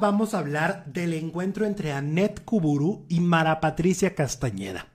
vamos a hablar del encuentro entre Annette Kuburu y Mara Patricia Castañeda.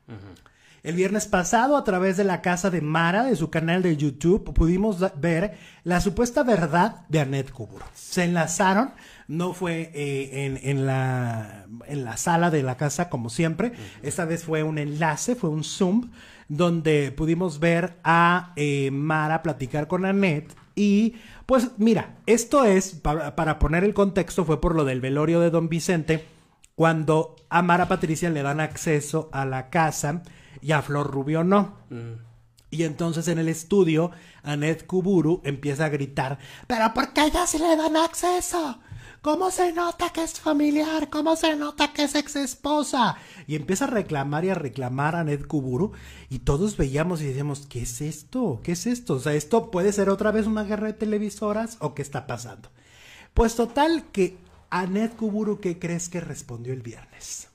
El viernes pasado, a través de la casa de Mara, de su canal de YouTube, pudimos ver la supuesta verdad de Annette Kuburu. Se enlazaron, no fue eh, en, la, en, la, sala de la casa como siempre, esta vez fue un enlace, fue un Zoom, donde pudimos ver a eh, Mara platicar con Anet. Y pues mira, esto es, para, poner el contexto, fue por lo del velorio de don Vicente, cuando a Mara Patricia le dan acceso a la casa y a Flor Rubio no. Mm. Y entonces en el estudio, Anet Kuburu empieza a gritar, pero ¿por qué ella se le dan acceso? ¿Cómo se nota que es familiar? ¿Cómo se nota que es ex esposa? Y empieza a reclamar y a reclamar a Ned Kuburu. Y todos veíamos y decíamos, ¿qué es esto? ¿Qué es esto? O sea, esto puede ser otra vez una guerra de televisoras o qué está pasando. Pues total que a Ned Kuburu, ¿qué crees que respondió el viernes?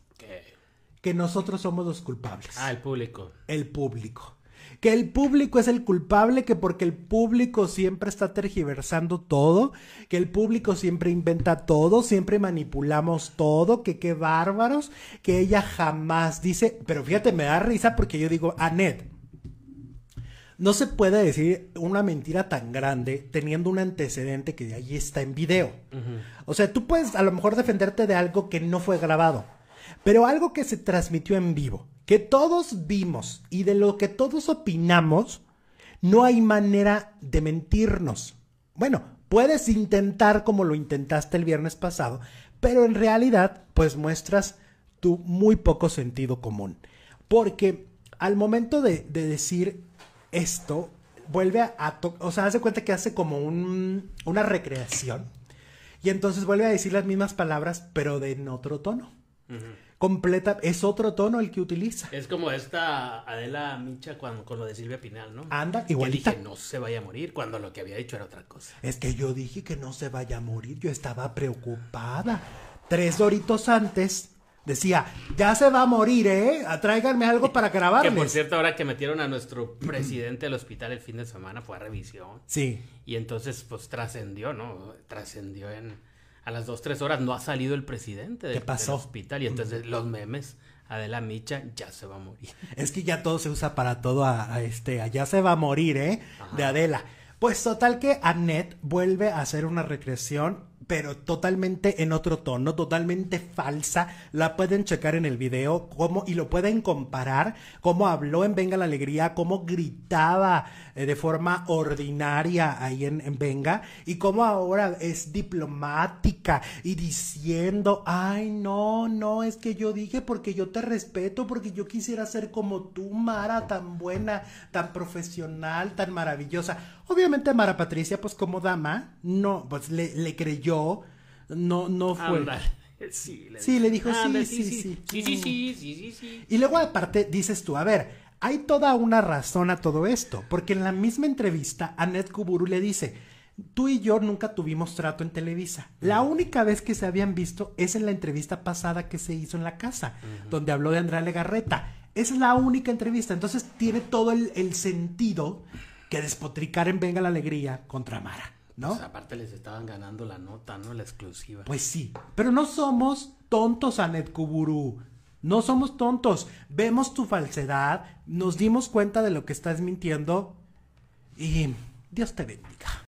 Que nosotros somos los culpables. Ah, el público. El público que el público es el culpable, que porque el público siempre está tergiversando todo, que el público siempre inventa todo, siempre manipulamos todo, que qué bárbaros, que ella jamás dice, pero fíjate, me da risa porque yo digo, Annette, no se puede decir una mentira tan grande teniendo un antecedente que de ahí está en video. O sea, tú puedes a lo mejor defenderte de algo que no fue grabado, pero algo que se transmitió en vivo que todos vimos y de lo que todos opinamos, no hay manera de mentirnos. Bueno, puedes intentar como lo intentaste el viernes pasado, pero en realidad pues muestras tu muy poco sentido común. Porque al momento de, decir esto, vuelve a, o sea, hace cuenta que hace como un, una recreación y entonces vuelve a decir las mismas palabras pero de en otro tono. Completa, es otro tono el que utiliza. Es como esta Adela Micha cuando, con lo de Silvia Pinal, ¿no? Anda, igualita. Que no se vaya a morir, cuando lo que había dicho era otra cosa. Es que yo dije que no se vaya a morir, yo estaba preocupada. Tres horitos antes decía, ya se va a morir, ¿eh? Tráiganme algo para grabar Que por cierto, ahora que metieron a nuestro presidente al hospital el fin de semana, fue a revisión. Sí. Y entonces, pues trascendió, ¿no? Trascendió en a las dos, tres horas no ha salido el presidente del, hospital y mm. entonces los memes Adela Micha ya se va a morir. Es que ya todo se usa para todo a, este, ya se va a morir, ¿eh? De Adela. Pues total que Annette vuelve a hacer una recreación pero totalmente en otro tono, totalmente falsa. La pueden checar en el video cómo, y lo pueden comparar, cómo habló en Venga la Alegría, cómo gritaba eh, de forma ordinaria ahí en, Venga y cómo ahora es diplomática y diciendo, ay, no, no, es que yo dije porque yo te respeto, porque yo quisiera ser como tú, Mara, tan buena, tan profesional, tan maravillosa. Obviamente Mara Patricia, pues como dama, no, pues le creyó no, no fue. Sí, le, dijo, sí, sí, sí, sí, sí, Y luego aparte dices tú, a ver, hay toda una razón a todo esto, porque en la misma entrevista Annette Kuburu le dice, tú y yo nunca tuvimos trato en Televisa. La única vez que se habían visto es en la entrevista pasada que se hizo en la casa, donde habló de Andrea Legarreta. Esa es la única entrevista. Entonces tiene todo el, el sentido que despotricar en Venga la Alegría contra Mara. Pues aparte les estaban ganando la nota, ¿no? La exclusiva. Pues sí, pero no somos tontos, Anet Kuburu. No somos tontos. Vemos tu falsedad, nos dimos cuenta de lo que estás mintiendo y Dios te bendiga.